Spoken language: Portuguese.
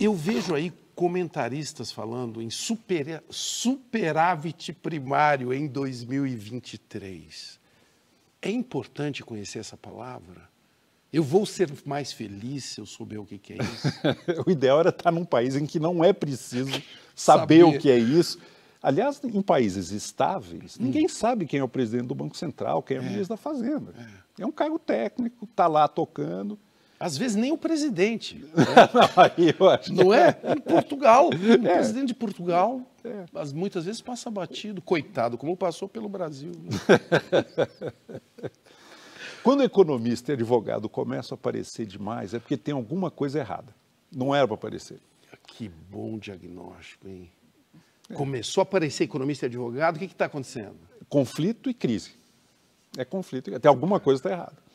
Eu vejo aí comentaristas falando em super, superávit primário em 2023. É importante conhecer essa palavra? Eu vou ser mais feliz se eu souber o que, que é isso? o ideal era estar num país em que não é preciso saber, saber. o que é isso. Aliás, em países estáveis, hum. ninguém sabe quem é o presidente do Banco Central, quem é o é. ministro da Fazenda. É. é um cargo técnico, está lá tocando. Às vezes nem o presidente. Né? não, não é? é? Em Portugal. O é. presidente de Portugal, é. mas muitas vezes passa batido, coitado, como passou pelo Brasil. Quando economista e advogado começam a aparecer demais, é porque tem alguma coisa errada. Não era para aparecer. Que bom diagnóstico, hein? É. Começou a aparecer economista e advogado, o que está acontecendo? Conflito e crise. É conflito. Até alguma coisa está errada.